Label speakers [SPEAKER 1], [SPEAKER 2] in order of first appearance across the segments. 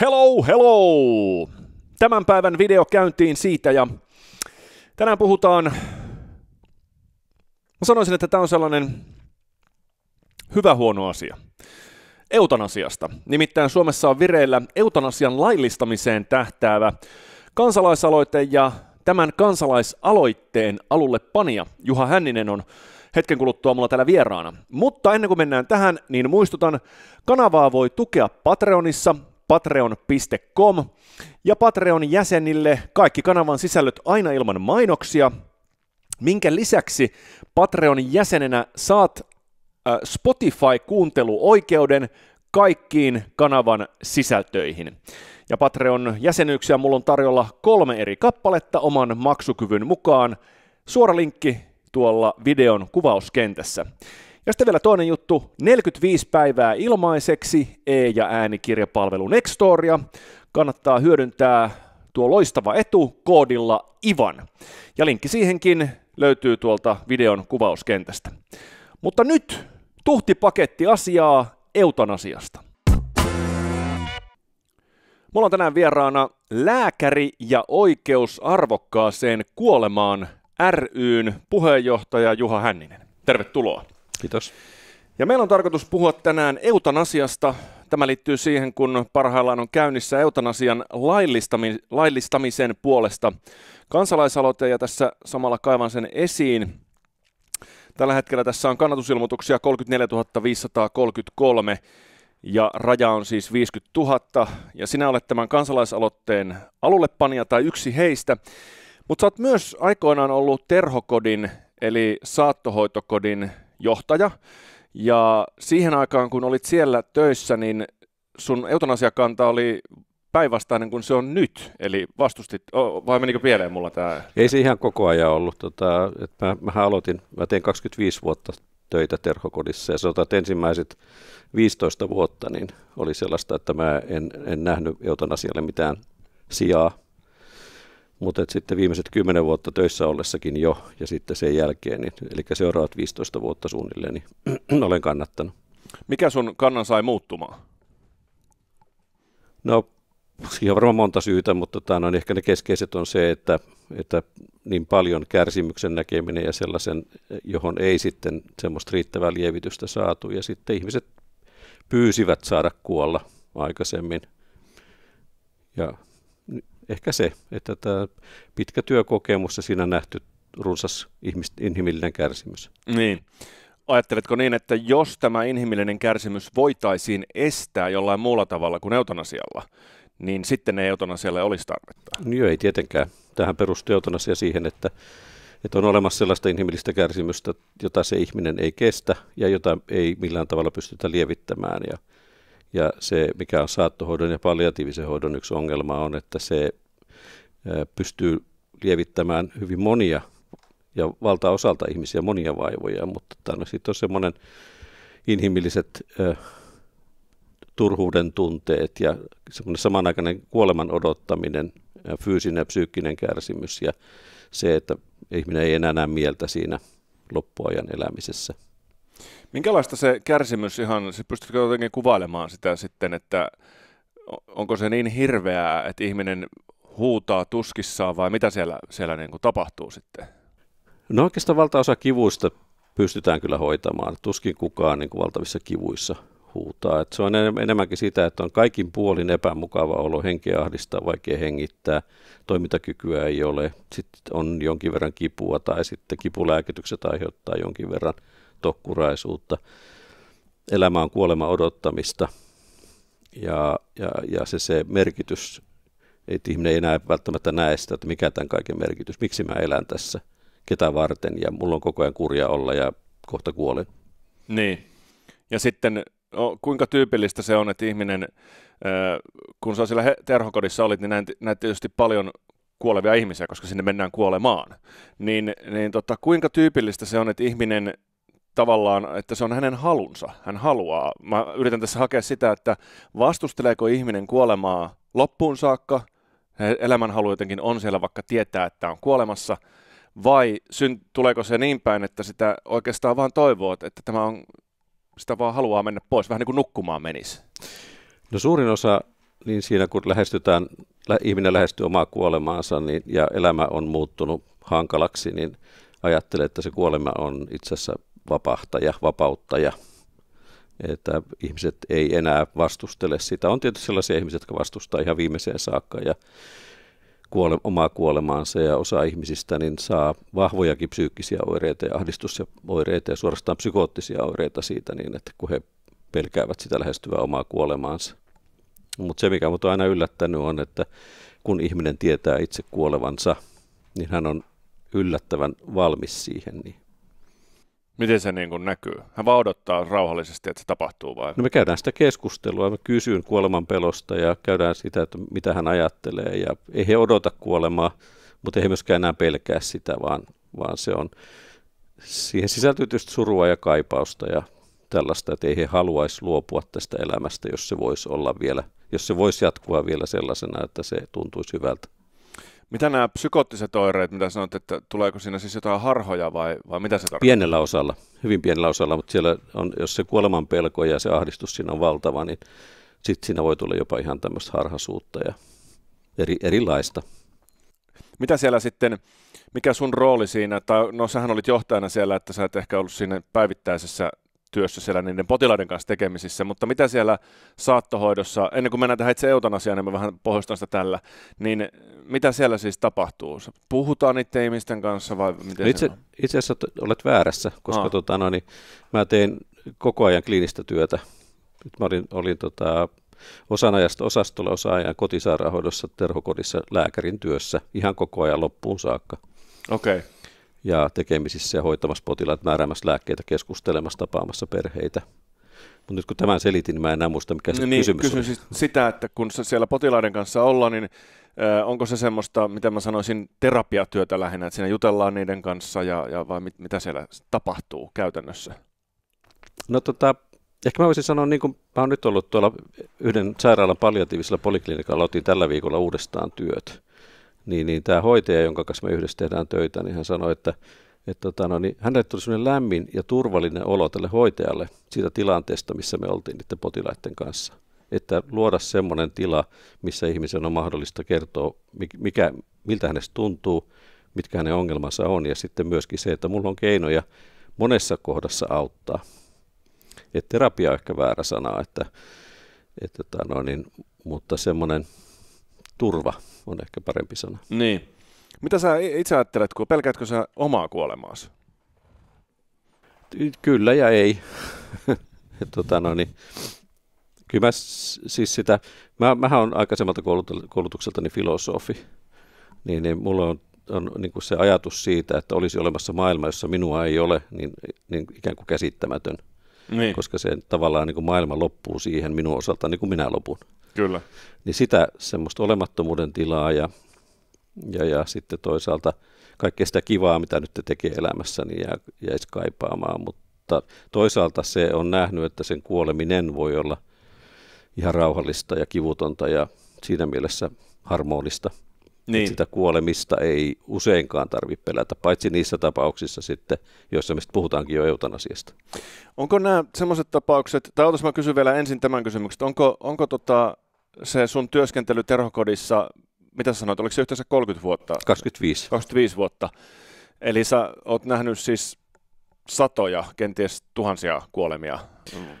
[SPEAKER 1] Hello, hello! Tämän päivän video käyntiin siitä ja tänään puhutaan, mä sanoisin, että tämä on sellainen hyvä huono asia. Eutanasiasta. Nimittäin Suomessa on vireillä eutanasian laillistamiseen tähtäävä kansalaisaloite ja tämän kansalaisaloitteen alulle panija Juha Hänninen on hetken kuluttua mulla täällä vieraana. Mutta ennen kuin mennään tähän, niin muistutan, kanavaa voi tukea Patreonissa patreon.com ja Patreon jäsenille kaikki kanavan sisällöt aina ilman mainoksia, minkä lisäksi Patreon jäsenenä saat Spotify-kuunteluoikeuden kaikkiin kanavan sisältöihin. Ja Patreon jäsenyyksiä mulla on tarjolla kolme eri kappaletta oman maksukyvyn mukaan. Suora linkki tuolla videon kuvauskentässä. Ja sitten vielä toinen juttu, 45 päivää ilmaiseksi e- ja äänikirjapalvelu Nextoria. Kannattaa hyödyntää tuo loistava etu koodilla IVAN. Ja linkki siihenkin löytyy tuolta videon kuvauskentästä. Mutta nyt tuhti paketti asiaa eutanasiasta. Mulla on tänään vieraana lääkäri ja oikeus arvokkaaseen kuolemaan ryn puheenjohtaja Juha Hänninen. Tervetuloa. Kiitos. Ja meillä on tarkoitus puhua tänään eutanasiasta. Tämä liittyy siihen, kun parhaillaan on käynnissä eutanasian laillistami- laillistamisen puolesta kansalaisaloite, ja tässä samalla kaivan sen esiin. Tällä hetkellä tässä on kannatusilmoituksia 34 533, ja raja on siis 50 000, ja sinä olet tämän kansalaisaloitteen alullepanija tai yksi heistä. Mutta sä oot myös aikoinaan ollut terhokodin, eli saattohoitokodin johtaja. Ja siihen aikaan, kun olit siellä töissä, niin sun eutanasiakanta oli päinvastainen kuin se on nyt. Eli vastustit, oh, vai menikö pieleen mulla tämä?
[SPEAKER 2] Ei se ihan koko ajan ollut. Tota, et mä, mä aloitin, mä tein 25 vuotta töitä terhokodissa ja sanotaan, että ensimmäiset 15 vuotta niin oli sellaista, että mä en, en nähnyt eutanasialle mitään sijaa mutta sitten viimeiset kymmenen vuotta töissä ollessakin jo ja sitten sen jälkeen, niin, eli seuraavat 15 vuotta suunnilleen, niin olen kannattanut.
[SPEAKER 1] Mikä sun kannan sai muuttumaan?
[SPEAKER 2] No, siihen varmaan monta syytä, mutta tämän tota, no, niin on ehkä ne keskeiset on se, että, että niin paljon kärsimyksen näkeminen ja sellaisen, johon ei sitten semmoista riittävää lievitystä saatu. Ja sitten ihmiset pyysivät saada kuolla aikaisemmin. Ja ehkä se, että tämä pitkä työkokemus ja siinä nähty runsas ihmis, inhimillinen kärsimys.
[SPEAKER 1] Niin. Ajatteletko niin, että jos tämä inhimillinen kärsimys voitaisiin estää jollain muulla tavalla kuin eutanasialla, niin sitten ei eutanasialle olisi
[SPEAKER 2] tarvetta? Joo, ei tietenkään. Tähän perustuu eutanasia siihen, että, että on olemassa sellaista inhimillistä kärsimystä, jota se ihminen ei kestä ja jota ei millään tavalla pystytä lievittämään. Ja, ja se, mikä on saattohoidon ja palliatiivisen hoidon yksi ongelma on, että se pystyy lievittämään hyvin monia ja valtaosalta ihmisiä monia vaivoja, mutta no, sitten on semmoinen inhimilliset turhuuden tunteet ja semmoinen samanaikainen kuoleman odottaminen, fyysinen ja psyykkinen kärsimys ja se, että ihminen ei enää näe mieltä siinä loppuajan elämisessä.
[SPEAKER 1] Minkälaista se kärsimys ihan, siis pystytkö jotenkin kuvailemaan sitä sitten, että onko se niin hirveää, että ihminen huutaa tuskissaan vai mitä siellä, siellä niin kuin tapahtuu sitten?
[SPEAKER 2] No oikeastaan valtaosa kivuista pystytään kyllä hoitamaan. Tuskin kukaan niin kuin valtavissa kivuissa huutaa. Että se on enemmänkin sitä, että on kaikin puolin epämukava olo, henkeä ahdistaa, vaikea hengittää, toimintakykyä ei ole, sitten on jonkin verran kipua tai sitten kipulääkitykset aiheuttaa jonkin verran – tokkuraisuutta. Elämä on kuolema odottamista ja, ja, ja se, se merkitys, että ihminen ei enää välttämättä näe sitä, että mikä tämän kaiken merkitys, miksi mä elän tässä, ketä varten ja mulla on koko ajan kurja olla ja kohta kuolen.
[SPEAKER 1] Niin, ja sitten no, kuinka tyypillistä se on, että ihminen, kun sä siellä terhokodissa olit, niin näet tietysti paljon kuolevia ihmisiä, koska sinne mennään kuolemaan, niin, niin tota, kuinka tyypillistä se on, että ihminen tavallaan, että se on hänen halunsa, hän haluaa. Mä yritän tässä hakea sitä, että vastusteleeko ihminen kuolemaa loppuun saakka, elämänhalu jotenkin on siellä, vaikka tietää, että on kuolemassa, vai syn, tuleeko se niin päin, että sitä oikeastaan vaan toivoo, että tämä on, sitä vaan haluaa mennä pois, vähän niin kuin nukkumaan menisi?
[SPEAKER 2] No suurin osa, niin siinä kun lähestytään, ihminen lähestyy omaa kuolemaansa niin, ja elämä on muuttunut hankalaksi, niin ajattelee, että se kuolema on itse asiassa vapahtaja, vapauttaja, että ihmiset ei enää vastustele sitä. On tietysti sellaisia ihmisiä, jotka vastustaa ihan viimeiseen saakka ja kuole, omaa kuolemaansa ja osa ihmisistä niin saa vahvojakin psyykkisiä oireita ja ahdistus- ja oireita ja suorastaan psykoottisia oireita siitä niin, että kun he pelkäävät sitä lähestyvää omaa kuolemaansa. Mutta se, mikä minut on aina yllättänyt, on, että kun ihminen tietää itse kuolevansa, niin hän on yllättävän valmis siihen, niin
[SPEAKER 1] Miten se niin kuin näkyy? Hän vaan odottaa rauhallisesti, että se tapahtuu vai? No me
[SPEAKER 2] käydään sitä keskustelua, mä kysyn kuoleman pelosta ja käydään sitä, että mitä hän ajattelee. Ja ei he odota kuolemaa, mutta ei he myöskään enää pelkää sitä, vaan, vaan se on, siihen sisältyy tietysti surua ja kaipausta ja tällaista, että ei he haluaisi luopua tästä elämästä, jos se voisi olla vielä, jos se voisi jatkua vielä sellaisena, että se tuntuisi hyvältä. Mitä
[SPEAKER 1] nämä psykoottiset oireet, mitä sanot, että tuleeko siinä siis jotain harhoja vai, vai mitä se tarkoittaa?
[SPEAKER 2] Pienellä osalla, hyvin pienellä osalla, mutta siellä on, jos se kuoleman pelko ja se ahdistus siinä on valtava, niin sitten siinä voi tulla jopa ihan tämmöistä harhasuutta ja eri, erilaista.
[SPEAKER 1] Mitä siellä sitten, mikä sun rooli siinä, tai no sähän olit johtajana siellä, että sä et ehkä ollut siinä päivittäisessä työssä siellä niiden potilaiden kanssa tekemisissä, mutta mitä siellä saattohoidossa, ennen kuin mennään tähän itse eutanasiaan, niin mä vähän pohjustan sitä tällä, niin mitä siellä siis tapahtuu? Puhutaan niiden ihmisten kanssa vai miten no itse,
[SPEAKER 2] itse asiassa olet väärässä, koska no. tota, no, niin, mä tein koko ajan kliinistä työtä. mä olin, olin tota, osan ajasta osastolla, osa ajan kotisairaanhoidossa, terhokodissa, lääkärin työssä ihan koko ajan loppuun saakka. Okei. Okay ja tekemisissä ja hoitamassa potilaat, määräämässä lääkkeitä, keskustelemassa, tapaamassa perheitä. Mutta nyt kun tämän selitin, niin mä enää muista, mikä se no niin, kysymys kysyn oli.
[SPEAKER 1] Siis sitä, että kun siellä potilaiden kanssa ollaan, niin onko se semmoista, mitä mä sanoisin, terapiatyötä lähinnä, että siinä jutellaan niiden kanssa ja, ja vai mit, mitä siellä tapahtuu käytännössä?
[SPEAKER 2] No tota, ehkä mä voisin sanoa, niin kuin mä oon nyt ollut tuolla yhden sairaalan palliatiivisella poliklinikalla, otin tällä viikolla uudestaan työt niin, niin tämä hoitaja, jonka kanssa me yhdessä tehdään töitä, niin hän sanoi, että, että tota, no, niin hänelle tuli sellainen lämmin ja turvallinen olo tälle hoitajalle siitä tilanteesta, missä me oltiin niiden potilaiden kanssa. Että luoda sellainen tila, missä ihmisen on mahdollista kertoa, mikä, miltä hänestä tuntuu, mitkä hänen ongelmansa on, ja sitten myöskin se, että mulla on keinoja monessa kohdassa auttaa. Et terapia on ehkä väärä sana, että, että, tota no niin, mutta semmoinen turva on ehkä parempi sana. Niin.
[SPEAKER 1] Mitä sä itse ajattelet, kun pelkäätkö sä omaa kuolemaasi?
[SPEAKER 2] Kyllä ja ei. tota no niin. Kyllä mä siis sitä, mä, mähän on aikaisemmalta koulutukseltani filosofi, niin, niin mulla on, on niin kuin se ajatus siitä, että olisi olemassa maailma, jossa minua ei ole, niin, niin ikään kuin käsittämätön. Niin. Koska se tavallaan niin kuin maailma loppuu siihen minun osalta, niin kuin minä lopun. Kyllä. Niin sitä semmoista olemattomuuden tilaa ja, ja, ja sitten toisaalta kaikkea sitä kivaa, mitä nyt te tekee elämässä, niin jää, jäisi kaipaamaan. Mutta toisaalta se on nähnyt, että sen kuoleminen voi olla ihan rauhallista ja kivutonta ja siinä mielessä harmonista. Niin. Että sitä kuolemista ei useinkaan tarvitse pelätä, paitsi niissä tapauksissa sitten, joissa mistä puhutaankin jo eutanasiasta.
[SPEAKER 1] Onko nämä semmoiset tapaukset, tai otas mä kysyn vielä ensin tämän kysymyksen, onko, onko tota, se sun työskentely terhokodissa, mitä sä sanoit, oliko se yhteensä 30 vuotta? 25. 25 vuotta. Eli sä oot nähnyt siis satoja, kenties tuhansia kuolemia,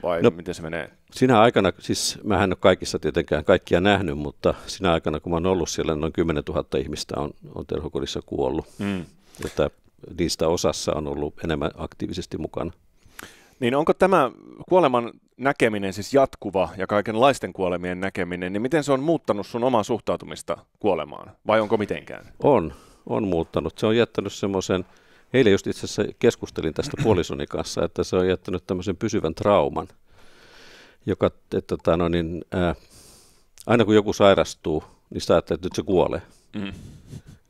[SPEAKER 1] vai no, miten
[SPEAKER 2] se menee? Sinä aikana, siis mä en ole kaikissa tietenkään kaikkia nähnyt, mutta sinä aikana, kun mä oon ollut siellä, noin 10 000 ihmistä on, on terhokodissa kuollut. Mm. Että niistä osassa on ollut enemmän aktiivisesti mukana.
[SPEAKER 1] Niin onko tämä kuoleman näkeminen, siis jatkuva ja kaikenlaisten kuolemien näkeminen, niin miten se on muuttanut sun omaa suhtautumista kuolemaan? Vai onko mitenkään?
[SPEAKER 2] On, on muuttanut. Se on jättänyt semmoisen, eilen just itse asiassa keskustelin tästä puolisoni kanssa, että se on jättänyt tämmöisen pysyvän trauman, joka, että, tota, no niin, ää, äh, aina kun joku sairastuu, niin sitä ajattelee, että nyt se kuolee. Mm.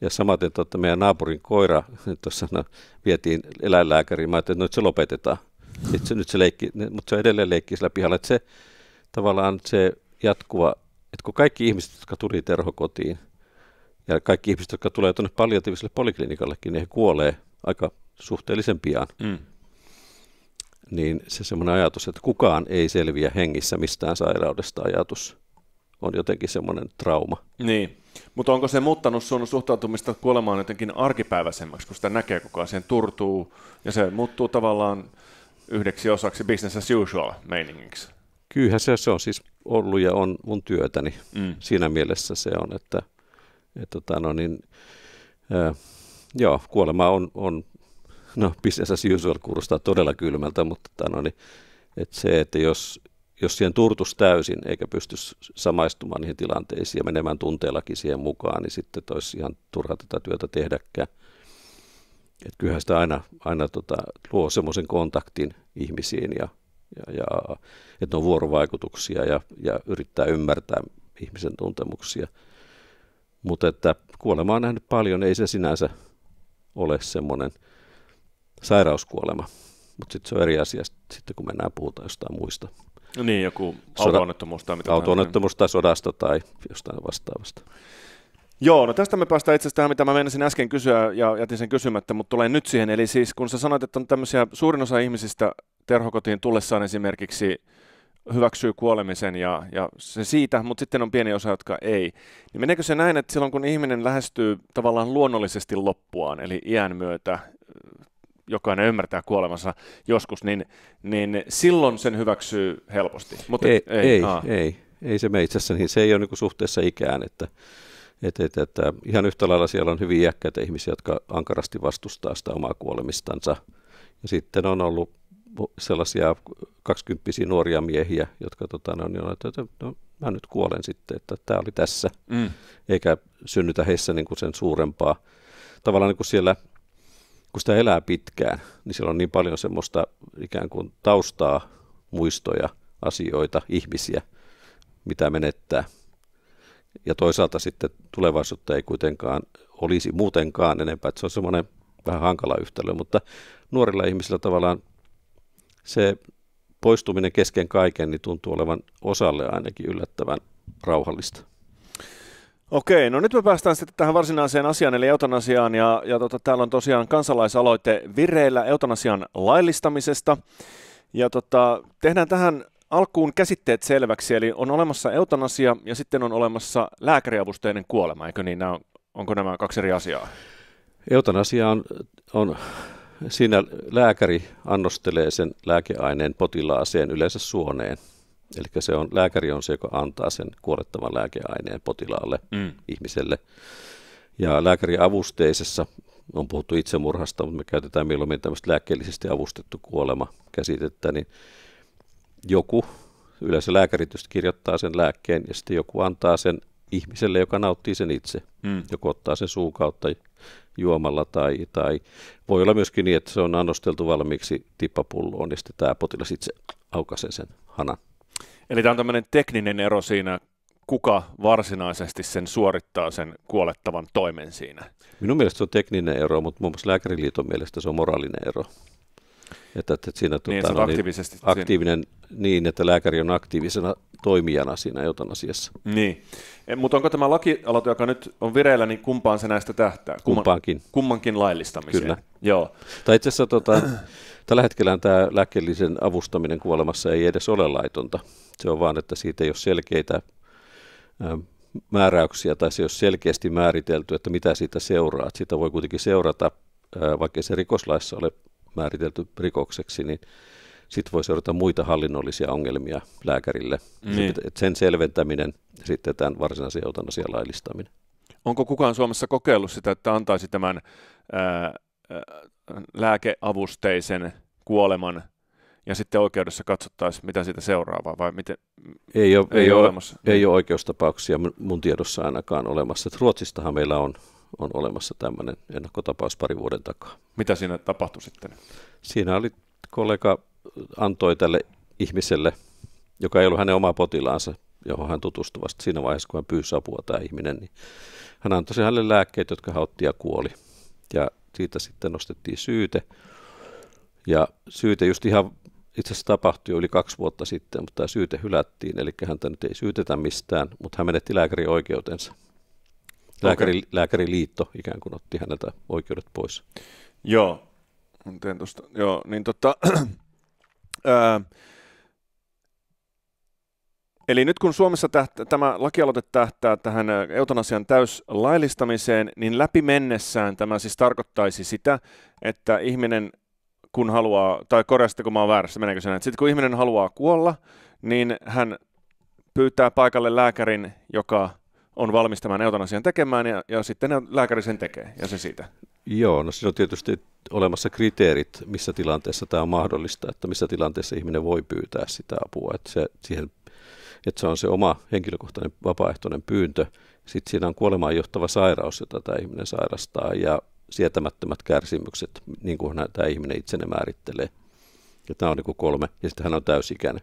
[SPEAKER 2] Ja samaten että tota meidän naapurin koira, niin tuossa no, vietiin eläinlääkäriin, mä ajattelin, että nyt no, se lopetetaan se nyt se leikki, mutta se on edelleen leikki sillä pihalla. Että se tavallaan se jatkuva, että kun kaikki ihmiset, jotka tuli terhokotiin, ja kaikki ihmiset, jotka tulee tuonne palliatiiviselle poliklinikallekin, ne niin kuolee aika suhteellisen pian. Mm. Niin se semmoinen ajatus, että kukaan ei selviä hengissä mistään sairaudesta ajatus, on jotenkin semmoinen trauma.
[SPEAKER 1] Niin, mutta onko se muuttanut sun suhtautumista kuolemaan jotenkin arkipäiväisemmäksi, kun sitä näkee koko ajan, turtuu ja se muuttuu tavallaan yhdeksi osaksi business as usual meiningiksi?
[SPEAKER 2] Kyllähän se, se on siis ollut ja on mun työtäni. Mm. Siinä mielessä se on, että, että tota, no niin, äh, joo, kuolema on, on no business as usual kuulostaa todella kylmältä, mutta tota, no niin, että se, että jos, jos siihen turtus täysin eikä pysty samaistumaan niihin tilanteisiin ja menemään tunteellakin siihen mukaan, niin sitten olisi ihan turha tätä työtä tehdäkään. Et kyllähän sitä aina, aina tota, luo semmoisen kontaktin ihmisiin ja, ja, ja että on vuorovaikutuksia ja, ja yrittää ymmärtää ihmisen tuntemuksia. Mutta että kuolema on nähnyt paljon, ei se sinänsä ole semmoinen sairauskuolema. Mutta sitten se on eri asia sitten, kun mennään puhutaan jostain muista.
[SPEAKER 1] No niin, joku autoonnettomuus tai mitä. Autoonnettomuus
[SPEAKER 2] tai sodasta tai jostain vastaavasta.
[SPEAKER 1] Joo, no tästä me päästään itse asiassa tähän, mitä mä menisin äsken kysyä ja jätin sen kysymättä, mutta tulee nyt siihen. Eli siis kun sä sanoit, että on tämmöisiä, suurin osa ihmisistä terhokotiin tullessaan esimerkiksi hyväksyy kuolemisen ja, ja se siitä, mutta sitten on pieni osa, jotka ei. Niin meneekö se näin, että silloin kun ihminen lähestyy tavallaan luonnollisesti loppuaan, eli iän myötä jokainen ymmärtää kuolemansa joskus, niin, niin silloin sen hyväksyy helposti. Mutta ei, ei, ei, ei,
[SPEAKER 2] ei se me itse asiassa, niin se ei ole niin suhteessa ikään, että et, et, et, ihan yhtä lailla siellä on hyvin iäkkäitä ihmisiä, jotka ankarasti vastustaa sitä omaa kuolemistansa. Ja sitten on ollut sellaisia kaksikymppisiä nuoria miehiä, jotka tota, ne on, niin, että no, mä nyt kuolen sitten, että tämä oli tässä. Mm. Eikä synnytä heissä niin kuin sen suurempaa. Tavallaan niin kuin siellä, kun sitä elää pitkään, niin siellä on niin paljon semmoista ikään kuin taustaa, muistoja, asioita, ihmisiä, mitä menettää. Ja toisaalta sitten tulevaisuutta ei kuitenkaan olisi muutenkaan enempää, että se on semmoinen vähän hankala yhtälö, mutta nuorilla ihmisillä tavallaan se poistuminen kesken kaiken niin tuntuu olevan osalle ainakin yllättävän rauhallista. Okei, no nyt me päästään sitten tähän varsinaiseen asiaan, eli
[SPEAKER 1] eutanasiaan, ja, ja tota, täällä on tosiaan kansalaisaloite vireillä eutanasian laillistamisesta, ja tota, tehdään tähän alkuun käsitteet selväksi, eli on olemassa
[SPEAKER 2] eutanasia ja sitten on olemassa
[SPEAKER 1] lääkäriavusteinen kuolema, eikö niin? Nämä, onko nämä kaksi eri asiaa?
[SPEAKER 2] Eutanasia on, on, siinä lääkäri annostelee sen lääkeaineen potilaaseen yleensä suoneen. Eli se on, lääkäri on se, joka antaa sen kuolettavan lääkeaineen potilaalle, mm. ihmiselle. Ja lääkäriavusteisessa on puhuttu itsemurhasta, mutta me käytetään mieluummin tämmöistä lääkkeellisesti avustettu kuolema käsitettä, niin joku, yleensä lääkäri kirjoittaa sen lääkkeen ja sitten joku antaa sen ihmiselle, joka nauttii sen itse. Mm. Joku ottaa sen suun kautta juomalla tai, tai voi olla myöskin niin, että se on annosteltu valmiiksi tippapulloon ja sitten tämä potilas itse aukaisee sen hanan.
[SPEAKER 1] Eli tämä on tämmöinen tekninen ero siinä, kuka varsinaisesti sen suorittaa sen kuolettavan toimen siinä.
[SPEAKER 2] Minun mielestä se on tekninen ero, mutta muun muassa Lääkäriliiton mielestä se on moraalinen ero. Että, että siinä, tuota, niin, on no niin, aktiivisesti niin, aktiivinen siinä. niin, että lääkäri on aktiivisena toimijana siinä asiassa. Niin,
[SPEAKER 1] e, mutta onko tämä lakialoite, joka nyt on vireillä, niin kumpaan se näistä tähtää? Kumman, Kumpaankin. Kummankin laillistamiseen. Kyllä.
[SPEAKER 2] Joo. Tai itse asiassa tota, tällä hetkellä tämä lääkkeellisen avustaminen kuolemassa ei edes ole laitonta. Se on vaan, että siitä ei ole selkeitä määräyksiä tai se ei ole selkeästi määritelty, että mitä siitä seuraa. Sitä voi kuitenkin seurata, vaikka se rikoslaissa ole määritelty rikokseksi, niin sitten voi seurata muita hallinnollisia ongelmia lääkärille. Niin. Sen selventäminen ja sitten tämän varsinaisen eutanasian laillistaminen. Onko kukaan Suomessa
[SPEAKER 1] kokeillut sitä, että antaisi tämän ää, lääkeavusteisen kuoleman ja sitten oikeudessa katsottaisiin, mitä siitä seuraavaa vai miten?
[SPEAKER 2] Ei ole, ei ole, ole olemassa. ei niin. ole oikeustapauksia mun tiedossa ainakaan olemassa. Että Ruotsistahan meillä on on olemassa tämmöinen ennakkotapaus pari vuoden takaa. Mitä siinä tapahtui sitten? Siinä oli kollega antoi tälle ihmiselle, joka ei ollut hänen oma potilaansa, johon hän tutustui vasta siinä vaiheessa, kun hän pyysi apua tämä ihminen, niin hän antoi hänelle lääkkeet, jotka hän otti ja kuoli. Ja siitä sitten nostettiin syyte. Ja syyte just ihan itse asiassa tapahtui jo yli kaksi vuotta sitten, mutta tämä syyte hylättiin, eli häntä nyt ei syytetä mistään, mutta hän menetti lääkärin oikeutensa. Lääkäri, okay. Lääkäriliitto ikään kuin otti häneltä oikeudet pois.
[SPEAKER 1] Joo, teen tuosta. Joo, niin tota, ää, Eli nyt kun Suomessa tähtä, tämä lakialoite tähtää tähän eutanasian täyslaillistamiseen, niin läpi mennessään tämä siis tarkoittaisi sitä, että ihminen kun haluaa, tai korjasta kun mä oon väärässä, meneekö se näin, sitten kun ihminen haluaa kuolla, niin hän pyytää paikalle lääkärin, joka on valmis tämän eutanasian tekemään ja, ja sitten lääkäri sen tekee
[SPEAKER 2] ja se siitä. Joo, no siinä on tietysti olemassa kriteerit, missä tilanteessa tämä on mahdollista, että missä tilanteessa ihminen voi pyytää sitä apua. Että se, siihen, että se on se oma henkilökohtainen vapaaehtoinen pyyntö. Sitten siinä on kuolemaan johtava sairaus, jota tämä ihminen sairastaa ja sietämättömät kärsimykset, niin kuin tämä ihminen itse määrittelee. Ja tämä on niin kuin kolme, ja sitten hän on täysikäinen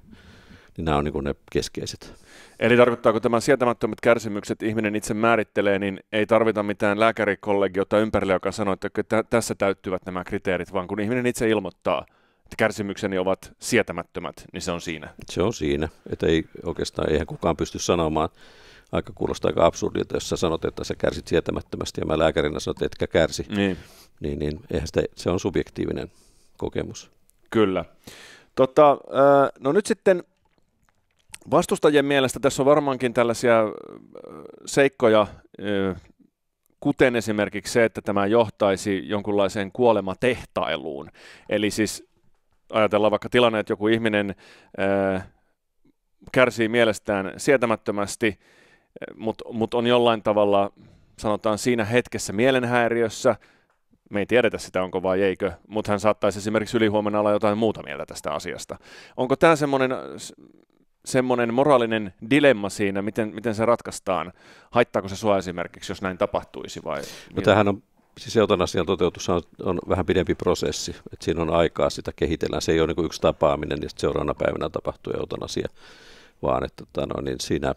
[SPEAKER 2] niin nämä on niin ne keskeiset. Eli
[SPEAKER 1] tarkoittaako tämä sietämättömät kärsimykset, ihminen itse määrittelee, niin ei tarvita mitään lääkärikollegiota ympärille, joka sanoo, että tässä täyttyvät nämä kriteerit, vaan kun ihminen itse ilmoittaa, että kärsimykseni ovat sietämättömät, niin se on siinä.
[SPEAKER 2] Se on siinä, että ei oikeastaan eihän kukaan pysty sanomaan, aika kuulostaa aika absurdilta, jos sä sanot, että sä kärsit sietämättömästi ja mä lääkärinä sanot, että etkä kärsi, niin, niin, niin eihän sitä, se on subjektiivinen kokemus. Kyllä. Tota, no nyt sitten Vastustajien mielestä tässä on
[SPEAKER 1] varmaankin tällaisia äh, seikkoja, äh, kuten esimerkiksi se, että tämä johtaisi jonkunlaiseen kuolematehtailuun. Eli siis ajatellaan vaikka tilanne, että joku ihminen äh, kärsii mielestään sietämättömästi, mutta mut on jollain tavalla, sanotaan siinä hetkessä mielenhäiriössä, me ei tiedetä sitä, onko vai eikö, mutta hän saattaisi esimerkiksi ylihuomenna olla jotain muuta mieltä tästä asiasta. Onko tämä semmoinen semmoinen moraalinen dilemma siinä, miten, miten se ratkaistaan? Haittaako se sua esimerkiksi, jos näin tapahtuisi? Vai no tämähän on,
[SPEAKER 2] siis eutanasian toteutus on, on vähän pidempi prosessi, että siinä on aikaa, sitä kehitellään. Se ei ole niin yksi tapaaminen ja seuraavana päivänä tapahtuu eutanasia, vaan että tota, no, niin siinä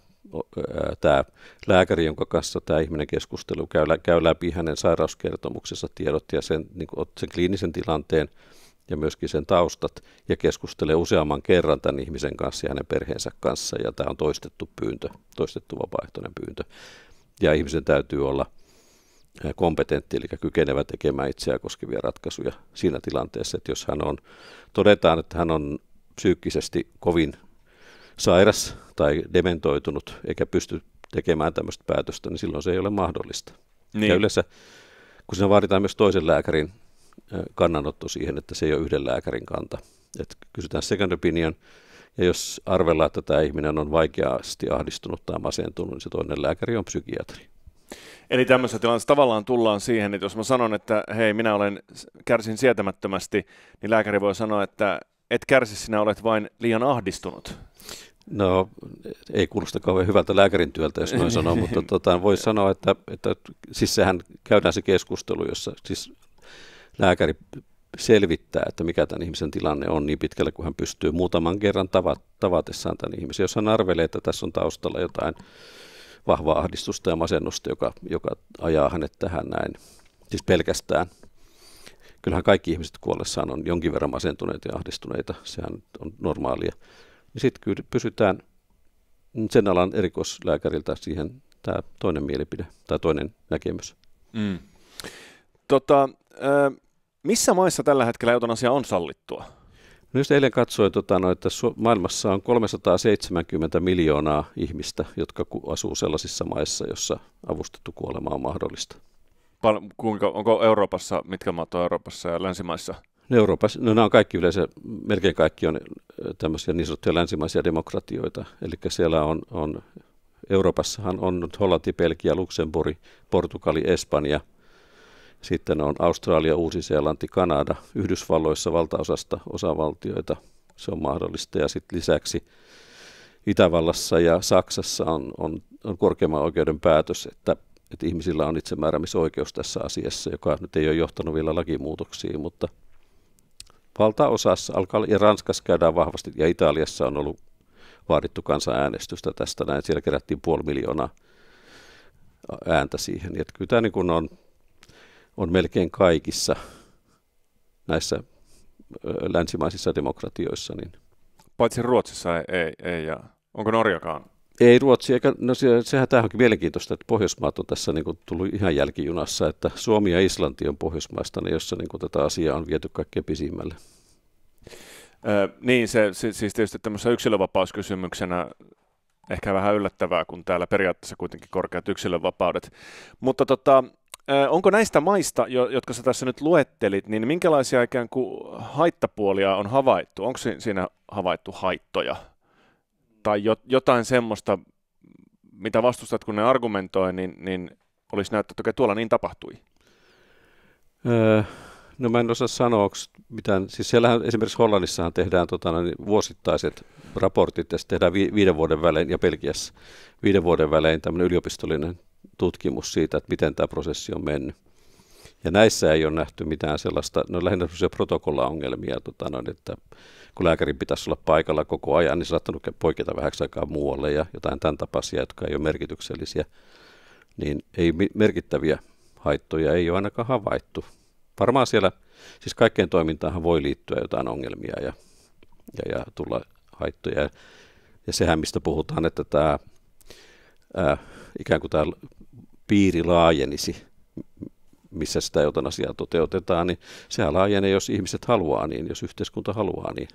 [SPEAKER 2] tämä lääkäri, jonka kanssa tämä ihminen keskustelu käy, käy läpi hänen sairauskertomuksensa tiedot ja sen, niin kuin, sen kliinisen tilanteen, ja myöskin sen taustat ja keskustelee useamman kerran tämän ihmisen kanssa ja hänen perheensä kanssa ja tämä on toistettu pyyntö, toistettu vapaaehtoinen pyyntö. Ja ihmisen täytyy olla eh, kompetentti, eli kykenevä tekemään itseään koskevia ratkaisuja siinä tilanteessa, että jos hän on, todetaan, että hän on psyykkisesti kovin sairas tai dementoitunut eikä pysty tekemään tämmöistä päätöstä, niin silloin se ei ole mahdollista. Niin. Ja yleensä, kun siinä vaaditaan myös toisen lääkärin kannanotto siihen, että se ei ole yhden lääkärin kanta. Et kysytään second opinion, ja jos arvellaan, että tämä ihminen on vaikeasti ahdistunut tai masentunut, niin se toinen lääkäri on psykiatri.
[SPEAKER 1] Eli tämmöisessä tilanteessa tavallaan tullaan siihen, että jos mä sanon, että hei, minä olen, kärsin sietämättömästi, niin lääkäri voi sanoa, että et kärsi, sinä olet vain liian ahdistunut.
[SPEAKER 2] No, ei kuulosta kauhean hyvältä lääkärin työltä, jos noin sanoo, mutta tota, voi sanoa, että, että siis sehän käydään se keskustelu, jossa siis lääkäri selvittää, että mikä tämän ihmisen tilanne on niin pitkälle, kun hän pystyy muutaman kerran tavatessaan tämän ihmisen. Jos hän arvelee, että tässä on taustalla jotain vahvaa ahdistusta ja masennusta, joka, joka ajaa hänet tähän näin, siis pelkästään. Kyllähän kaikki ihmiset kuollessaan on jonkin verran masentuneita ja ahdistuneita, sehän on normaalia. Niin sitten kyllä pysytään sen alan erikoislääkäriltä siihen tämä toinen mielipide tai toinen näkemys. Mm. Tota, äh missä maissa tällä hetkellä eutanasia on sallittua? No just eilen katsoin, tota, no, että maailmassa on 370 miljoonaa ihmistä, jotka asuu sellaisissa maissa, jossa avustettu kuolema on mahdollista.
[SPEAKER 1] Pal- kuinka, onko Euroopassa, mitkä maat on Euroopassa ja länsimaissa?
[SPEAKER 2] No Euroopassa, no nämä on kaikki yleensä, melkein kaikki on tämmöisiä niin sanottuja länsimaisia demokratioita. Eli siellä on, on, Euroopassahan on nyt Hollanti, Belgia, Luxemburg, Portugali, Espanja – sitten on Australia, Uusi-Seelanti, Kanada, Yhdysvalloissa valtaosasta osavaltioita. Se on mahdollista. Ja sitten lisäksi Itävallassa ja Saksassa on, on, on korkeimman oikeuden päätös, että, että ihmisillä on itsemääräämisoikeus tässä asiassa, joka nyt ei ole johtanut vielä lakimuutoksiin, mutta valtaosassa alkaa, ja Ranskassa käydään vahvasti, ja Italiassa on ollut vaadittu kansanäänestystä tästä näin. Siellä kerättiin puoli miljoonaa ääntä siihen. Että kyllä tämä niin on on melkein kaikissa näissä länsimaisissa demokratioissa. Niin.
[SPEAKER 1] Paitsi Ruotsissa ei, ei, ei ja onko Norjakaan?
[SPEAKER 2] Ei Ruotsi, eikä, no se, sehän tämä onkin mielenkiintoista, että Pohjoismaat on tässä niin kuin, tullut ihan jälkijunassa, että Suomi ja Islanti on Pohjoismaista, niin jossa niin kuin, tätä asiaa on viety kaikkein pisimmälle.
[SPEAKER 1] Öö, niin, se, siis tietysti tämmöisessä yksilövapauskysymyksenä ehkä vähän yllättävää, kun täällä periaatteessa kuitenkin korkeat yksilönvapaudet. Mutta tota, Onko näistä maista, jotka sä tässä nyt luettelit, niin minkälaisia ikään kuin haittapuolia on havaittu? Onko siinä havaittu haittoja tai jotain semmoista, mitä vastustat, kun ne argumentoi, niin, niin olisi näyttänyt, että tuolla niin tapahtui?
[SPEAKER 2] Öö, no mä en osaa sanoa, onko mitään, siis siellähän esimerkiksi Hollannissahan tehdään tota, niin vuosittaiset raportit, ja tehdään vi- viiden vuoden välein, ja Pelkiässä viiden vuoden välein tämmöinen yliopistollinen tutkimus siitä, että miten tämä prosessi on mennyt. Ja näissä ei ole nähty mitään sellaista, no lähinnä sellaisia protokollaongelmia, tota noin, että kun lääkärin pitäisi olla paikalla koko ajan, niin saattanut poiketa vähäksi aikaa muualle ja jotain tämän tapaisia, jotka ei ole merkityksellisiä, niin ei merkittäviä haittoja ei ole ainakaan havaittu. Varmaan siellä, siis kaikkeen toimintaan voi liittyä jotain ongelmia ja, ja, ja tulla haittoja. Ja sehän, mistä puhutaan, että tämä ää, ikään kuin tämä piiri laajenisi, missä sitä eutanasiaa toteutetaan, niin sehän laajenee, jos ihmiset haluaa niin, jos yhteiskunta haluaa niin.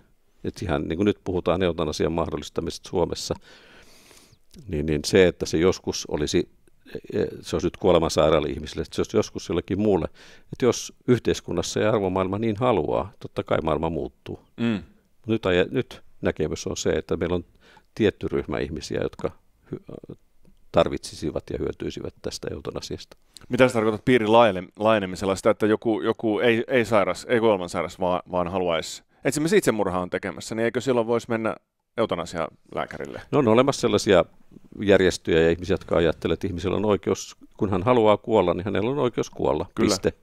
[SPEAKER 2] Et ihan niin kuin nyt puhutaan eutanasian mahdollistamisesta Suomessa, niin, niin se, että se joskus olisi, e-, e-, se olisi nyt kuolemansairaalle ihmisille, että se olisi joskus jollekin muulle, että jos yhteiskunnassa ja arvomaailma niin haluaa, totta kai maailma muuttuu. Mm. Nyt, nyt näkemys on se, että meillä on tietty ryhmä ihmisiä, jotka tarvitsisivat ja hyötyisivät tästä eutanasiasta.
[SPEAKER 1] Mitä sä tarkoitat piirin laajenemisella? Sitä, että joku, joku ei, ei sairas, ei sairas, vaan, vaan haluaisi esimerkiksi murha on tekemässä, niin eikö silloin voisi mennä eutanasia lääkärille?
[SPEAKER 2] No on olemassa sellaisia järjestöjä ja ihmisiä, jotka ajattelevat, että ihmisellä on oikeus, kun hän haluaa kuolla, niin hänellä on oikeus kuolla. Kyllä. Piste.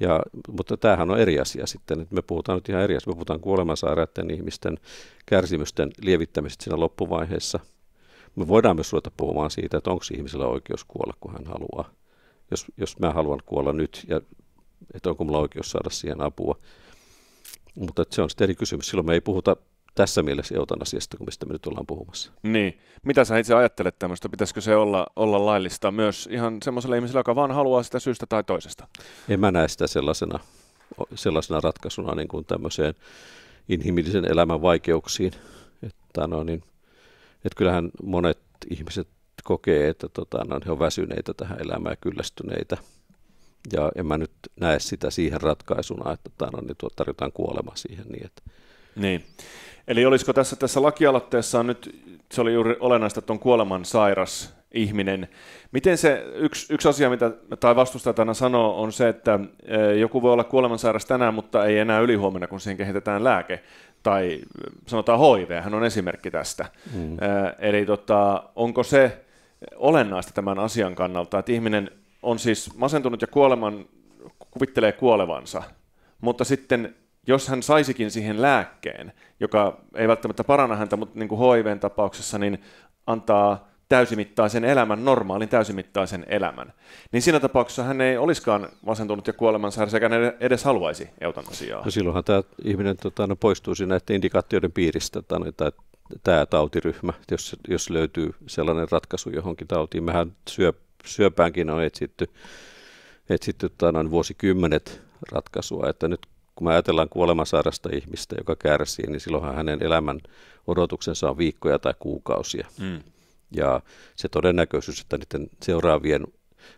[SPEAKER 2] Ja, mutta tämähän on eri asia sitten, että me puhutaan nyt ihan eri asia. Me puhutaan kuolemansairaiden ihmisten kärsimysten lievittämisestä siinä loppuvaiheessa – me voidaan myös ruveta puhumaan siitä, että onko ihmisellä oikeus kuolla, kun hän haluaa. Jos, jos mä haluan kuolla nyt, ja että onko mulla oikeus saada siihen apua. Mutta se on sitten eri kysymys. Silloin me ei puhuta tässä mielessä eutanasiasta kuin mistä me nyt ollaan puhumassa.
[SPEAKER 1] Niin. Mitä sä itse ajattelet tämmöistä? Pitäisikö se olla, olla laillista myös ihan semmoiselle ihmiselle, joka vaan haluaa sitä syystä tai toisesta?
[SPEAKER 2] En mä näe sitä sellaisena, sellaisena ratkaisuna niin kuin tämmöiseen inhimillisen elämän vaikeuksiin. Että no niin, että kyllähän monet ihmiset kokee, että tota, no, he on väsyneitä tähän elämään, kyllästyneitä. Ja en mä nyt näe sitä siihen ratkaisuna, että tota, no, niin tuo tarjotaan kuolema siihen. Niin, että. niin.
[SPEAKER 1] Eli olisiko tässä, tässä lakialoitteessa nyt, se oli juuri olennaista, että on kuoleman sairas ihminen. Miten se, yksi, yksi asia, mitä tai vastustajana sanoo, on se, että eh, joku voi olla kuolemansairas tänään, mutta ei enää ylihuomenna, kun siihen kehitetään lääke tai sanotaan HIV, hän on esimerkki tästä. Mm. Eli tota, onko se olennaista tämän asian kannalta, että ihminen on siis masentunut ja kuoleman, kuvittelee kuolevansa, mutta sitten jos hän saisikin siihen lääkkeen, joka ei välttämättä paranna häntä, mutta niin kuin HIVn tapauksessa, niin antaa täysimittaisen elämän, normaalin täysimittaisen elämän. Niin siinä tapauksessa hän ei olisikaan masentunut ja kuolemansa sekä edes haluaisi eutanasiaa. No
[SPEAKER 2] silloinhan tämä ihminen tota, no, poistuu näiden indikaatioiden piiristä tai, tämä tautiryhmä, jos, jos löytyy sellainen ratkaisu johonkin tautiin. Mehän syö, syöpäänkin on etsitty, etsitty tota, noin vuosikymmenet ratkaisua, että nyt kun me ajatellaan kuolemansairasta ihmistä, joka kärsii, niin silloinhan hänen elämän odotuksensa on viikkoja tai kuukausia. Mm. Ja se todennäköisyys, että niiden seuraavien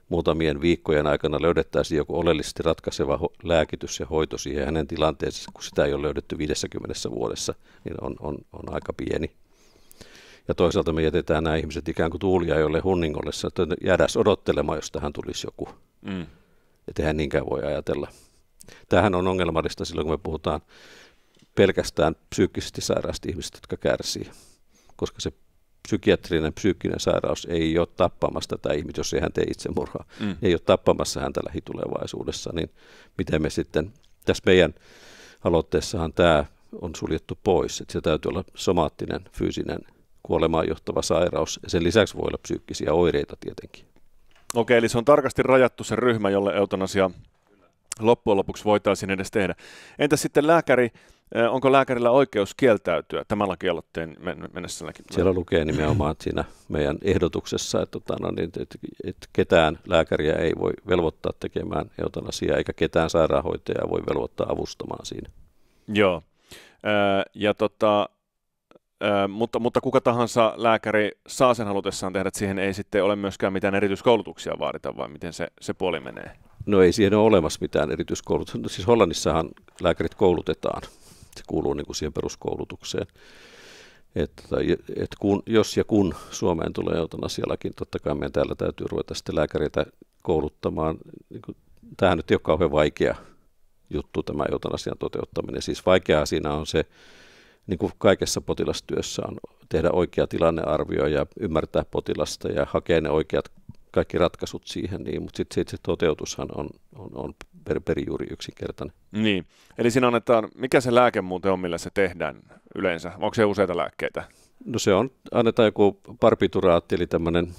[SPEAKER 2] muutamien viikkojen aikana löydettäisiin joku oleellisesti ratkaiseva ho- lääkitys ja hoito siihen hänen tilanteeseensa, kun sitä ei ole löydetty 50 vuodessa, niin on, on, on aika pieni. Ja toisaalta me jätetään nämä ihmiset ikään kuin tuulia, jolle hunningollessa että jäädäs odottelemaan, jos tähän tulisi joku. Mm. Että hän niinkään voi ajatella. Tämähän on ongelmallista silloin, kun me puhutaan pelkästään psyykkisesti sairaasti ihmisistä, jotka kärsii, koska se psykiatrinen psyykkinen sairaus ei ole tappamassa tätä ihmistä, jos ei hän tee itsemurhaa, mm. ei ole tappamassa häntä lähitulevaisuudessa, niin miten me sitten, tässä meidän aloitteessahan tämä on suljettu pois, että se täytyy olla somaattinen, fyysinen kuolemaan johtava sairaus, ja sen lisäksi voi olla psyykkisiä oireita tietenkin.
[SPEAKER 1] Okei, eli se on tarkasti rajattu se ryhmä, jolle eutanasia loppujen lopuksi voitaisiin edes tehdä. Entä sitten lääkäri, Eh, onko lääkärillä oikeus kieltäytyä tämän lakialoitteen mennessä?
[SPEAKER 2] Siellä lukee nimenomaan siinä meidän ehdotuksessa, että, tota, no niin, että, että ketään lääkäriä ei voi velvoittaa tekemään eutanasiaa, eikä ketään sairaanhoitajaa voi velvoittaa avustamaan siinä. Joo.
[SPEAKER 1] Eh, ja tota, eh, mutta, mutta kuka tahansa lääkäri saa sen halutessaan tehdä, että siihen ei sitten ole myöskään mitään erityiskoulutuksia vaadita, vai miten se, se puoli menee?
[SPEAKER 2] No ei siihen ole olemassa mitään erityiskoulutusta. Siis Hollannissahan lääkärit koulutetaan se kuuluu niin kuin siihen peruskoulutukseen. Että, tota, että kun, jos ja kun Suomeen tulee eutanasialakin, totta kai meidän täällä täytyy ruveta sitten lääkäreitä kouluttamaan. Niin tämähän nyt ei ole kauhean vaikea juttu tämä eutanasian toteuttaminen. Siis vaikeaa siinä on se, niin kuin kaikessa potilastyössä on tehdä oikea tilannearvio ja ymmärtää potilasta ja hakea ne oikeat kaikki ratkaisut siihen, niin, mutta sitten sit se toteutushan on, on, on per, per juuri yksinkertainen. Niin,
[SPEAKER 1] eli siinä annetaan, mikä se lääke muuten on, millä se
[SPEAKER 2] tehdään yleensä? Onko se useita lääkkeitä? No se on, annetaan joku parpituraatti, eli tämmöinen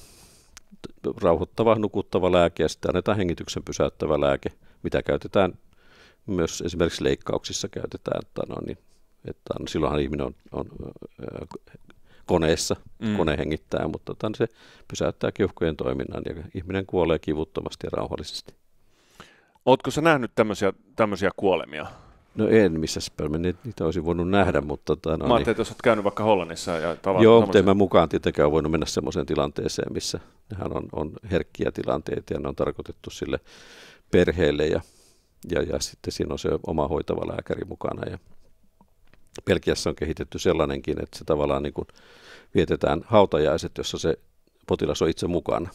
[SPEAKER 2] rauhoittava, nukuttava lääke, ja sitten annetaan hengityksen pysäyttävä lääke, mitä käytetään myös esimerkiksi leikkauksissa käytetään, että tota no niin, että on, silloinhan ihminen on, on koneessa, mm. kone hengittää, mutta tota, niin se pysäyttää keuhkojen toiminnan ja ihminen kuolee kivuttomasti ja rauhallisesti.
[SPEAKER 1] Oletko sä nähnyt tämmöisiä, tämmöisiä kuolemia?
[SPEAKER 2] No en, missä mä niitä olisin voinut nähdä, mutta... Tota, no, mä ajattelin, niin.
[SPEAKER 1] että jos olet käynyt vaikka Hollannissa ja tavallaan... Joo, mutta en
[SPEAKER 2] mä mukaan tietenkään voinut mennä semmoiseen tilanteeseen, missä nehän on, on herkkiä tilanteita ja ne on tarkoitettu sille perheelle ja, ja, ja sitten siinä on se oma hoitava lääkäri mukana ja Belgiassa on kehitetty sellainenkin, että se tavallaan niin kuin vietetään hautajaiset, jossa se potilas on itse mukana.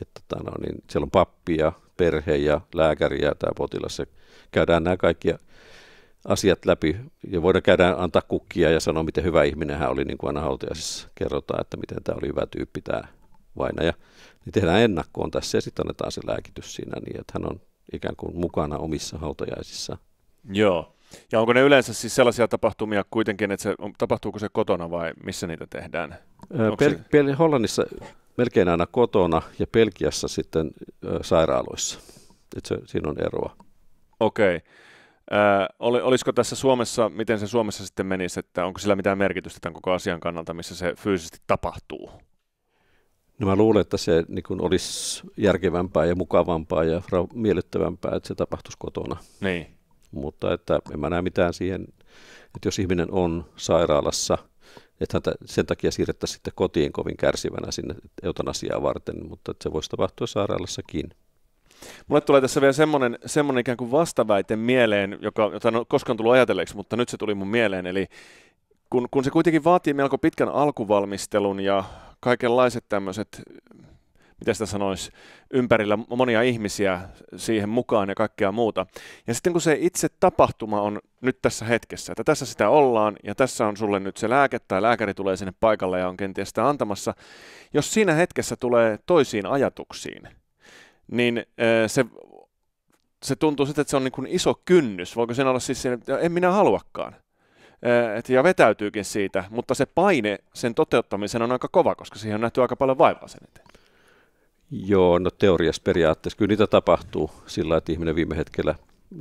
[SPEAKER 2] Että, tota, no, niin siellä on pappi ja perhe ja lääkäri ja tämä potilas. Ja käydään nämä kaikki asiat läpi ja voidaan käydä antaa kukkia ja sanoa, miten hyvä ihminen hän oli, niin kuin aina hautajaisissa kerrotaan, että miten tämä oli hyvä tyyppi tämä vaina ja Niin tehdään ennakkoon tässä ja sitten annetaan se lääkitys siinä niin, että hän on ikään kuin mukana omissa hautajaisissa. Joo.
[SPEAKER 1] Ja onko ne yleensä siis sellaisia tapahtumia kuitenkin, että se, tapahtuuko se kotona vai missä niitä tehdään? Pel-
[SPEAKER 2] pel- Hollannissa melkein aina kotona ja Pelkiässä sitten ö, sairaaloissa. Et se, siinä on eroa.
[SPEAKER 1] Okei. Okay. olisiko tässä Suomessa, miten se Suomessa sitten menisi, että onko sillä mitään merkitystä tämän koko asian kannalta, missä se fyysisesti tapahtuu?
[SPEAKER 2] No mä luulen, että se niin kun olisi järkevämpää ja mukavampaa ja miellyttävämpää, että se tapahtuisi kotona. Niin mutta että en mä näe mitään siihen, että jos ihminen on sairaalassa, että häntä sen takia siirrettäisiin sitten kotiin kovin kärsivänä sinne eutanasiaa varten, mutta että se voisi tapahtua sairaalassakin.
[SPEAKER 1] Mulle tulee tässä vielä semmoinen, semmoinen ikään kuin vastaväite mieleen, joka, jota en ole koskaan tullut ajatelleeksi, mutta nyt se tuli mun mieleen. Eli kun, kun se kuitenkin vaatii melko pitkän alkuvalmistelun ja kaikenlaiset tämmöiset miten sitä sanoisi, ympärillä monia ihmisiä siihen mukaan ja kaikkea muuta. Ja sitten kun se itse tapahtuma on nyt tässä hetkessä, että tässä sitä ollaan ja tässä on sulle nyt se lääke tai lääkäri tulee sinne paikalle ja on kenties sitä antamassa, jos siinä hetkessä tulee toisiin ajatuksiin, niin se se tuntuu sitten, että se on niin kuin iso kynnys. Voiko sen olla siis siinä, että en minä haluakaan. Et, ja vetäytyykin siitä, mutta se paine sen toteuttamiseen on aika kova, koska siihen on nähty aika paljon vaivaa sen eteen.
[SPEAKER 2] Joo, no teoriassa periaatteessa. Kyllä niitä tapahtuu sillä, että ihminen viime hetkellä,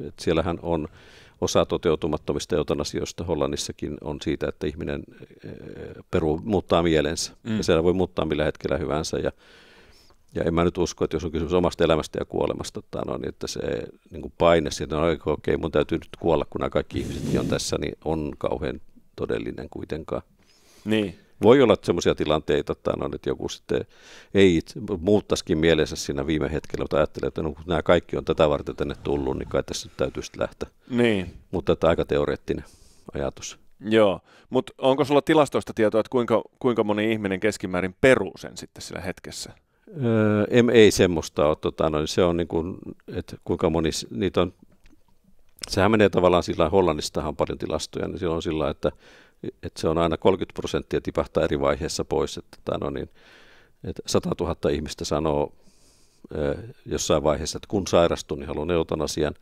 [SPEAKER 2] että siellähän on osa toteutumattomista eutanasioista Hollannissakin on siitä, että ihminen eh, peru, muuttaa mielensä. Mm. Ja siellä voi muuttaa millä hetkellä hyvänsä. Ja, ja en mä nyt usko, että jos on kysymys omasta elämästä ja kuolemasta, että, tota, no, niin että se niin kuin paine siitä, että okei, okay, mun täytyy nyt kuolla, kun nämä kaikki ihmisetkin niin on tässä, niin on kauhean todellinen kuitenkaan. Niin. Voi olla semmoisia tilanteita, että, no, että joku sitten ei muuttaisikin mielensä siinä viime hetkellä, mutta ajattelee, että no, kun nämä kaikki on tätä varten tänne tullut, niin kai tässä täytyy sitten lähteä. Niin. Mutta että aika teoreettinen ajatus.
[SPEAKER 1] Joo, mutta onko sulla tilastoista tietoa, että kuinka, kuinka moni ihminen keskimäärin peruu sen sitten sillä hetkessä?
[SPEAKER 2] Öö, em, ei semmoista ole. Tota, no, se on niin kuin, että kuinka moni, niitä on, sehän menee tavallaan sillä Hollannistahan on paljon tilastoja, niin silloin on sillä että että se on aina 30 prosenttia tipahtaa eri vaiheessa pois. Että, tota no niin, että 100 000 ihmistä sanoo eh, jossain vaiheessa, että kun sairastun, niin haluan eutanasian.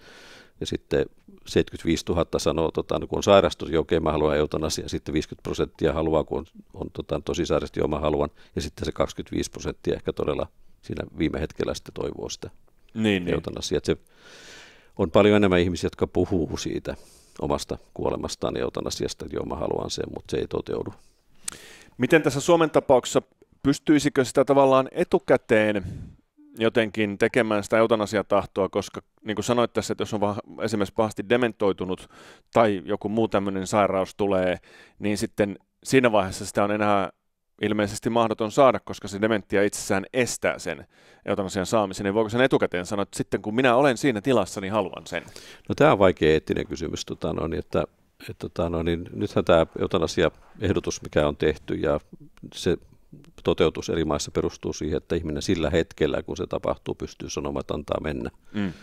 [SPEAKER 2] Ja sitten 75 000 sanoo, tota, no, kun on sairastunut, niin okei, mä haluan eutanasian. Sitten 50 prosenttia haluaa, kun on, on tota, tosi sairasti, joo, mä haluan. Ja sitten se 25 prosenttia ehkä todella siinä viime hetkellä sitten toivoo sitä niin, niin. eutanasia. Niin. Se on paljon enemmän ihmisiä, jotka puhuu siitä omasta kuolemastaan ja eutanasiasta, joo mä haluan sen, mutta se ei toteudu. Miten tässä Suomen tapauksessa pystyisikö
[SPEAKER 1] sitä tavallaan etukäteen jotenkin tekemään sitä eutanasiatahtoa, koska niin kuin sanoit tässä, että jos on va- esimerkiksi pahasti dementoitunut tai joku muu tämmöinen sairaus tulee, niin sitten siinä vaiheessa sitä on enää ilmeisesti mahdoton saada, koska se dementia itsessään estää sen eutanasian saamisen, niin voiko sen etukäteen sanoa, että sitten kun minä olen siinä tilassa, niin haluan sen?
[SPEAKER 2] No tämä on vaikea eettinen kysymys, tota noin, että et, tota noin, niin nythän tämä eutanasia-ehdotus, mikä on tehty ja se toteutus eri maissa perustuu siihen, että ihminen sillä hetkellä, kun se tapahtuu, pystyy sanomaan, että antaa mennä. Mm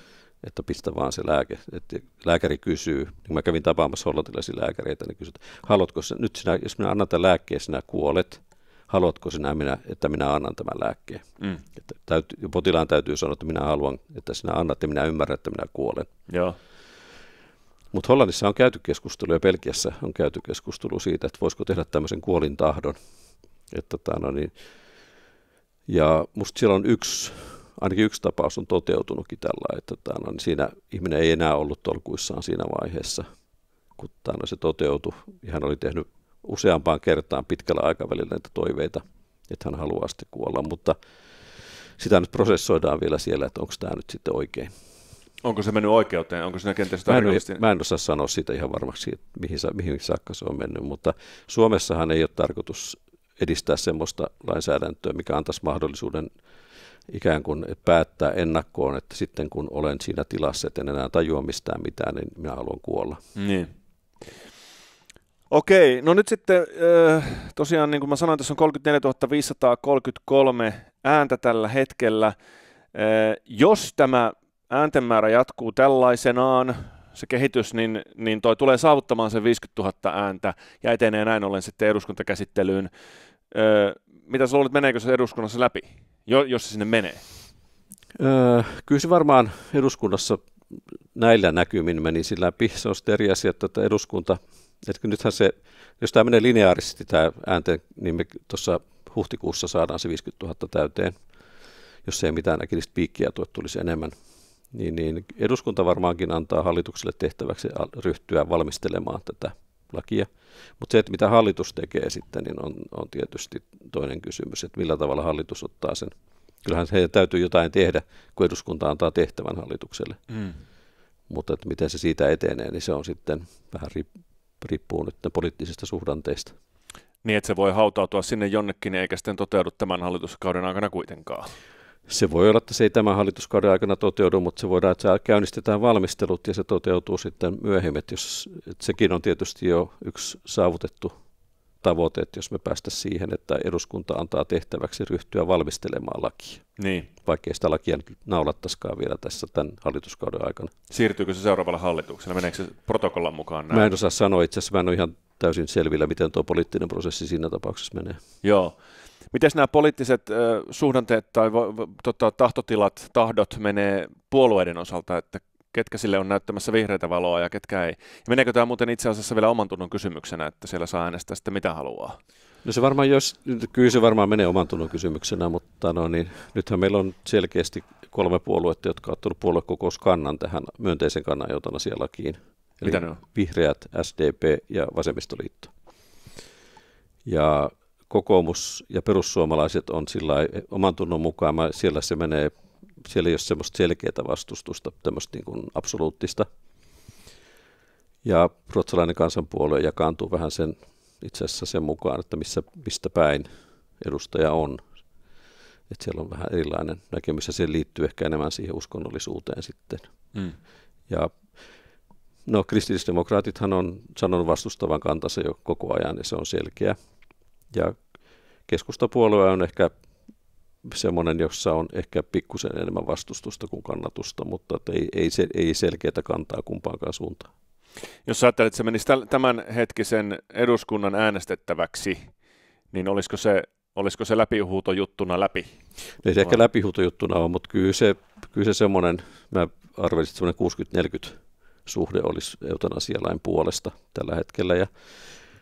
[SPEAKER 2] että pistä vaan se lääke. Että lääkäri kysyy, niin mä kävin tapaamassa hollantilaisia lääkäreitä, niin kysyt, haluatko sä, nyt sinä, jos minä annan tämän lääkkeen, sinä kuolet, haluatko sinä, minä, että minä annan tämän lääkkeen. Mm. Että täytyy, potilaan täytyy sanoa, että minä haluan, että sinä annat ja minä ymmärrän, että minä kuolen. Joo. Mutta Hollannissa on käyty keskustelu ja Pelkiässä on käyty keskustelu siitä, että voisiko tehdä tämmöisen kuolin tahdon. tota, no niin. Ja musta siellä on yksi, ainakin yksi tapaus on toteutunutkin tällä, että tota, no niin siinä ihminen ei enää ollut tolkuissaan siinä vaiheessa, kun tämä tota no, se toteutui. Ja hän oli tehnyt useampaan kertaan pitkällä aikavälillä näitä toiveita, että hän haluaa sitten kuolla, mutta sitä nyt prosessoidaan vielä siellä, että onko tämä nyt sitten oikein. Onko se mennyt oikeuteen? Onko siinä kenties mä en, mä en osaa sanoa siitä ihan varmaksi, että mihin, mihin saakka se on mennyt, mutta Suomessahan ei ole tarkoitus edistää semmoista lainsäädäntöä, mikä antaisi mahdollisuuden ikään kuin päättää ennakkoon, että sitten kun olen siinä tilassa, että en enää tajua mistään mitään, niin minä haluan kuolla. Niin. Okei, no nyt sitten öö, tosiaan niin kuin mä sanoin, tässä on 34 533
[SPEAKER 1] ääntä tällä hetkellä. Öö, jos tämä ääntemäärä jatkuu tällaisenaan, se kehitys, niin, niin toi tulee saavuttamaan sen 50 000 ääntä ja etenee näin ollen sitten eduskuntakäsittelyyn. Öö, mitä sä luulet, meneekö se eduskunnassa läpi, jos se sinne menee?
[SPEAKER 2] Öö, kyllä se varmaan eduskunnassa näillä näkymin meni sillä pihsosterias ja tuota eduskunta, että nythän se, jos tämä menee lineaarisesti tämä äänten, niin me tuossa huhtikuussa saadaan se 50 000 täyteen, jos ei mitään äkillistä piikkiä tuo tulisi enemmän. Niin, niin eduskunta varmaankin antaa hallitukselle tehtäväksi ryhtyä valmistelemaan tätä lakia. Mutta se, että mitä hallitus tekee sitten, niin on, on tietysti toinen kysymys, että millä tavalla hallitus ottaa sen – kyllähän heidän täytyy jotain tehdä, kun eduskunta antaa tehtävän hallitukselle. Mm. Mutta että miten se siitä etenee, niin se on sitten vähän riippuu nyt poliittisista suhdanteista.
[SPEAKER 1] Niin, että se voi hautautua sinne jonnekin eikä sitten toteudu tämän hallituskauden
[SPEAKER 2] aikana kuitenkaan. Se voi olla, että se ei tämän hallituskauden aikana toteudu, mutta se voidaan, että käynnistetään valmistelut ja se toteutuu sitten myöhemmin. Jos, että sekin on tietysti jo yksi saavutettu tavoite, että jos me päästä siihen, että eduskunta antaa tehtäväksi ryhtyä valmistelemaan lakia. Niin. Vaikkei sitä lakia nyt naulattaisikaan vielä tässä tämän hallituskauden aikana.
[SPEAKER 1] Siirtyykö se seuraavalla hallituksella? Meneekö se protokollan mukaan? Näin? Mä en
[SPEAKER 2] osaa sanoa itse asiassa, mä en ole ihan täysin selvillä, miten tuo poliittinen prosessi siinä tapauksessa menee. Joo.
[SPEAKER 1] Miten nämä poliittiset suhdanteet tai tota, tahtotilat, tahdot menee puolueiden osalta, että ketkä sille on näyttämässä vihreitä valoa ja ketkä ei. Ja meneekö tämä muuten itse asiassa vielä oman tunnon kysymyksenä,
[SPEAKER 2] että siellä saa äänestää sitten mitä haluaa? No se varmaan, jos, kyllä se varmaan menee oman tunnon kysymyksenä, mutta no niin, nythän meillä on selkeästi kolme puoluetta, jotka on ottanut puoluekokouskannan tähän myönteisen kannan sielläkin, Eli Mitä ne on? Vihreät, SDP ja Vasemmistoliitto. Ja kokoomus ja perussuomalaiset on sillä oman tunnon mukaan, siellä se menee siellä ei ole semmoista selkeää vastustusta, tämmöistä niin kuin absoluuttista. Ja ruotsalainen kansanpuolue jakaantuu vähän sen, itse asiassa sen mukaan, että missä, mistä päin edustaja on. Et siellä on vähän erilainen näkemys ja se liittyy ehkä enemmän siihen uskonnollisuuteen sitten. Mm. Ja no kristillisdemokraatithan on sanonut vastustavan kantansa jo koko ajan ja se on selkeä. Ja keskustapuolue on ehkä semmoinen, jossa on ehkä pikkusen enemmän vastustusta kuin kannatusta, mutta ei, ei, se, ei selkeää kantaa kumpaankaan suuntaan.
[SPEAKER 1] Jos ajattelet, että se menisi tämän hetkisen eduskunnan äänestettäväksi, niin olisiko se, olisiko se läpihuutojuttuna läpi? Ei se ehkä
[SPEAKER 2] läpihuutojuttuna ole, mutta kyllä se, kyllä se semmoinen, mä arvelisin, että semmoinen 60-40 suhde olisi eutanasialain puolesta tällä hetkellä. Ja,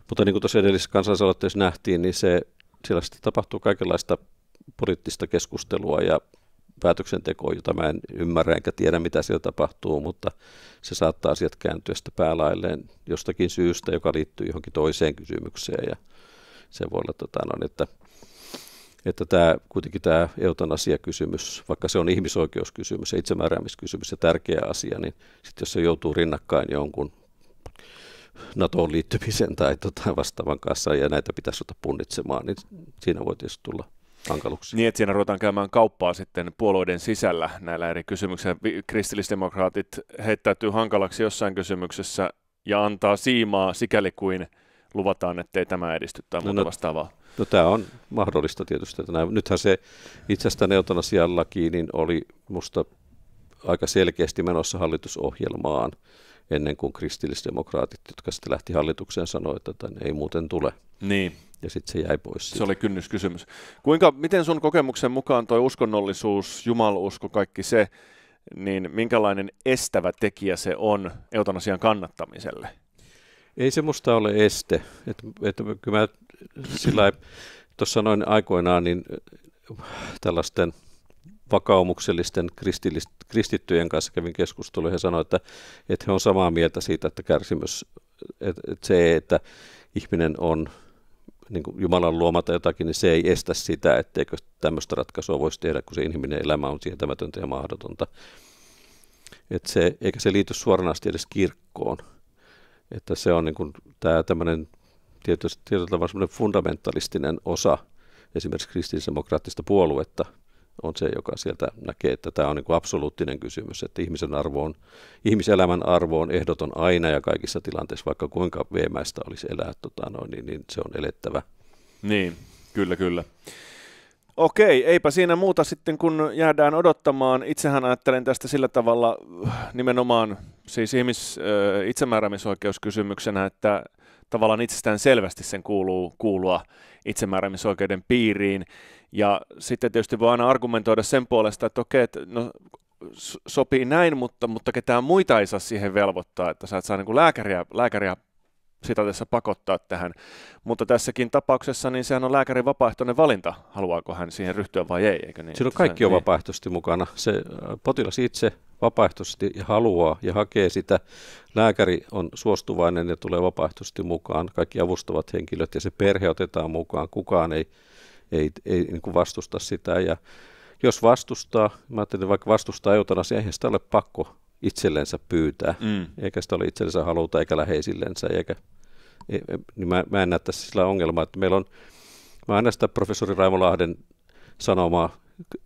[SPEAKER 2] mutta niin kuin tuossa edellisessä kansalaisaloitteessa nähtiin, niin se, sillä tapahtuu kaikenlaista poliittista keskustelua ja päätöksentekoa, jota mä en ymmärrä enkä tiedä, mitä siellä tapahtuu, mutta se saattaa asiat kääntyä sitä päälailleen jostakin syystä, joka liittyy johonkin toiseen kysymykseen ja se voi olla, tota, no, että, että tämä, kuitenkin tämä eutanasiakysymys, vaikka se on ihmisoikeuskysymys ja itsemääräämiskysymys ja tärkeä asia, niin sitten jos se joutuu rinnakkain jonkun NATOon liittymisen tai tota vastaavan kanssa ja näitä pitäisi ottaa punnitsemaan, niin siinä voi tietysti tulla hankaluksia.
[SPEAKER 1] Niin, että siinä ruvetaan käymään kauppaa sitten puolueiden sisällä näillä eri kysymyksillä. Kristillisdemokraatit heittäytyy hankalaksi jossain kysymyksessä ja antaa siimaa sikäli kuin luvataan, ettei tämä edisty tai muuta no, no vastaavaa.
[SPEAKER 2] No tämä on mahdollista tietysti. näin. Nythän se itse asiassa laki niin oli musta aika selkeästi menossa hallitusohjelmaan ennen kuin kristillisdemokraatit, jotka sitten lähti hallitukseen, sanoi, että tämän ei muuten tule. Niin. Ja sitten se jäi pois. Siitä. Se oli kynnyskysymys. Kuinka, miten sun
[SPEAKER 1] kokemuksen mukaan tuo uskonnollisuus, jumalusko, kaikki se, niin minkälainen estävä tekijä se on eutanasian kannattamiselle?
[SPEAKER 2] Ei se musta ole este. Et, et, kyllä mä sillä tuossa noin aikoinaan niin tällaisten – vakaumuksellisten kristittyjen kanssa kävin keskustelua, he sanoivat, että, että he on samaa mieltä siitä, että kärsimys, että, että se, että ihminen on niin kuin Jumalan luomata jotakin, niin se ei estä sitä, etteikö tämmöistä ratkaisua voisi tehdä, kun se inhimillinen elämä on sietämätöntä ja mahdotonta. Et se, eikä se liity suoranaisesti edes kirkkoon. Että se on niin kuin tämä tämmöinen tietysti, tietysti fundamentalistinen osa esimerkiksi kristillisdemokraattista puoluetta – on se, joka sieltä näkee, että tämä on niin kuin absoluuttinen kysymys, että ihmisen arvo on, ihmiselämän arvo on ehdoton aina ja kaikissa tilanteissa, vaikka kuinka veemäistä olisi elää, tota noin, niin, niin se on elettävä. Niin, kyllä, kyllä.
[SPEAKER 1] Okei, eipä siinä muuta sitten, kun jäädään odottamaan. Itsehän ajattelen tästä sillä tavalla nimenomaan siis ihmis, itsemääräämisoikeuskysymyksenä, että tavallaan itsestään selvästi sen kuuluu kuulua itsemääräämisoikeuden piiriin. Ja sitten tietysti voi aina argumentoida sen puolesta, että okei, että no, sopii näin, mutta, mutta ketään muita ei saa siihen velvoittaa, että sä et saa niin kuin lääkäriä, lääkäriä sitä tässä pakottaa tähän. Mutta tässäkin tapauksessa niin sehän on lääkärin vapaaehtoinen valinta,
[SPEAKER 2] haluaako hän siihen ryhtyä vai ei, eikö niin? Silloin kaikki on niin. mukana. Se äh, potilas itse vapaaehtoisesti haluaa ja hakee sitä. Lääkäri on suostuvainen ja tulee vapaaehtoisesti mukaan. Kaikki avustavat henkilöt ja se perhe otetaan mukaan. Kukaan ei ei, ei niin kuin vastusta sitä. Ja jos vastustaa, mä ajattelin, että vaikka vastustaa eutanasia, eihän sitä ole pakko itsellensä pyytää, mm. eikä sitä ole itsellensä haluta, eikä läheisillensä, eikä, ei, e, niin mä, mä en näe tässä sillä ongelmaa, että meillä on, mä aina sitä professori Raimo Lahden sanomaa,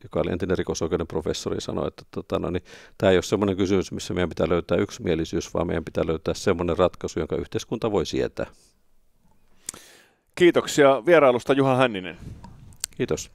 [SPEAKER 2] joka oli entinen rikosoikeuden professori, sanoi, että tota, no, niin, tämä ei ole semmoinen kysymys, missä meidän pitää löytää yksimielisyys, vaan meidän pitää löytää semmoinen ratkaisu, jonka yhteiskunta voi sietää.
[SPEAKER 1] Kiitoksia vierailusta Juha Hänninen.
[SPEAKER 2] Kiitos.